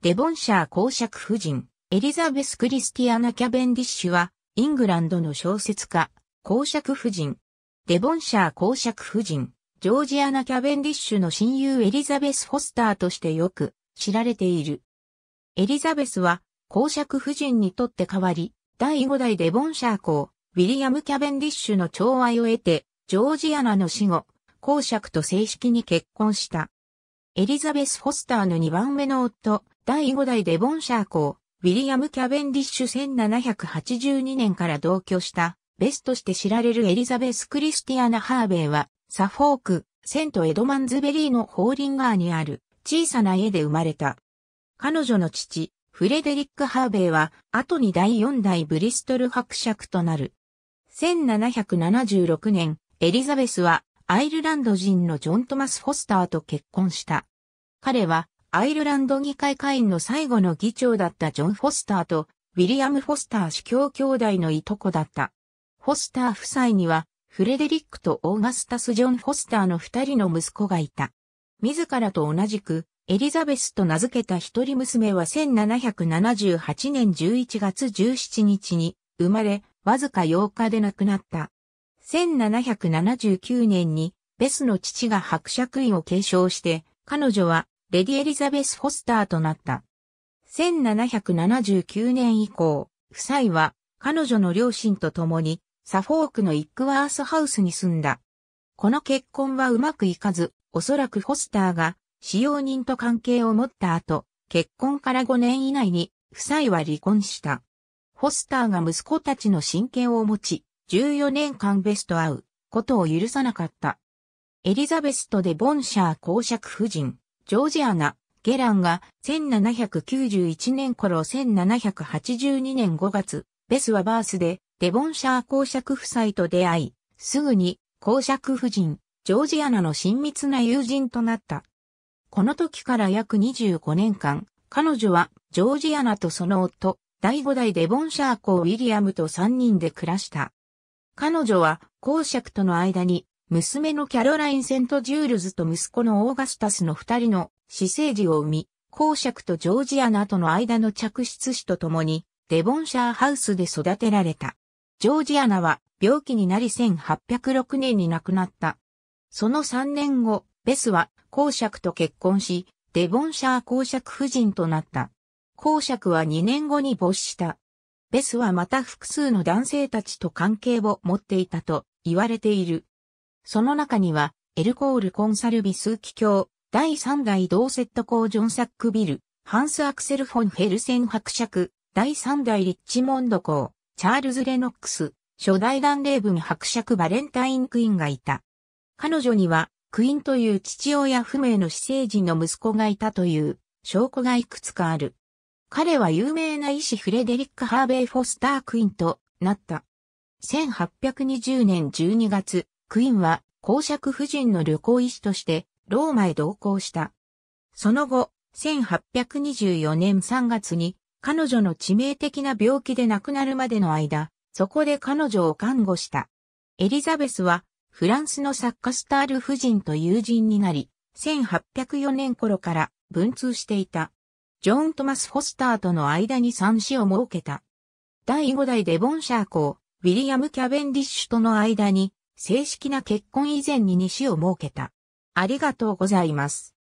デボンシャー公爵夫人、エリザベス・クリスティアナ・キャベンディッシュは、イングランドの小説家、公爵夫人、デボンシャー公爵夫人、ジョージアナ・キャベンディッシュの親友エリザベス・フォスターとしてよく知られている。エリザベスは、公爵夫人にとって代わり、第5代デボンシャー公、ウィリアム・キャベンディッシュの寵愛を得て、ジョージアナの死後、公爵と正式に結婚した。エリザベス・フォスターの2番目の夫、第5代デボンシャー校、ウィリアム・キャベンディッシュ1782年から同居した、ベスとして知られるエリザベス・クリスティアナ・ハーベイは、サフォーク、セント・エドマンズベリーのホーリンガーにある小さな家で生まれた。彼女の父、フレデリック・ハーベイは、後に第4代ブリストル伯爵となる。1776年、エリザベスは、アイルランド人のジョン・トマス・フォスターと結婚した。彼は、アイルランド議会会員の最後の議長だったジョン・フォスターと、ウィリアム・フォスター司教兄弟のいとこだった。フォスター夫妻には、フレデリックとオーガスタス・ジョン・フォスターの二人の息子がいた。自らと同じく、エリザベスと名付けた一人娘は1778年11月17日に生まれ、わずか8日で亡くなった。1779年に、ベスの父が伯爵位を継承して、彼女はレディ・エリザベス・フォスターとなった。1779年以降、夫妻は彼女の両親と共にサフォークのイックワースハウスに住んだ。この結婚はうまくいかず、おそらくフォスターが使用人と関係を持った後、結婚から5年以内に夫妻は離婚した。フォスターが息子たちの親権を持ち、14年間ベスト会うことを許さなかった。エリザベスとデボンシャー公爵夫人、ジョージアナ、ゲランが1791年頃1782年5月、ベスはバースでデボンシャー公爵夫妻と出会い、すぐに公爵夫人、ジョージアナの親密な友人となった。この時から約25年間、彼女はジョージアナとその夫、第5代デボンシャー公ウィリアムと3人で暮らした。彼女は公爵との間に娘のキャロライン・セント・ジュールズと息子のオーガスタスの二人の私生児を産み、公爵とジョージアナとの間の着出子と共に、デボンシャーハウスで育てられた。ジョージアナは病気になり1806年に亡くなった。その3年後、ベスは公爵と結婚し、デボンシャー公爵夫人となった。公爵は2年後に没した。ベスはまた複数の男性たちと関係を持っていたと言われている。その中には、エルコールコンサルビスーキ教、第3代ドーセット公ジョンサックビル、ハンス・アクセル・フォン・フェルセン伯爵、第3代リッチモンド公、チャールズ・レノックス、初代ランレーブン伯爵バレンタイン・クイーンがいた。彼女には、クイーンという父親不明の私生児の息子がいたという証拠がいくつかある。彼は有名な医師フレデリック・ハーベイ・フォスター・クイーンとなった。1820年12月、クインは公爵夫人の旅行医師としてローマへ同行した。その後、1824年3月に彼女の致命的な病気で亡くなるまでの間、そこで彼女を看護した。エリザベスはフランスの作家スタール夫人と友人になり、1804年頃から文通していた。ジョン・トマス・フォスターとの間に三子を設けた。第5代デボンシャー校、ウィリアム・キャベンディッシュとの間に正式な結婚以前に2子を設けた。ありがとうございます。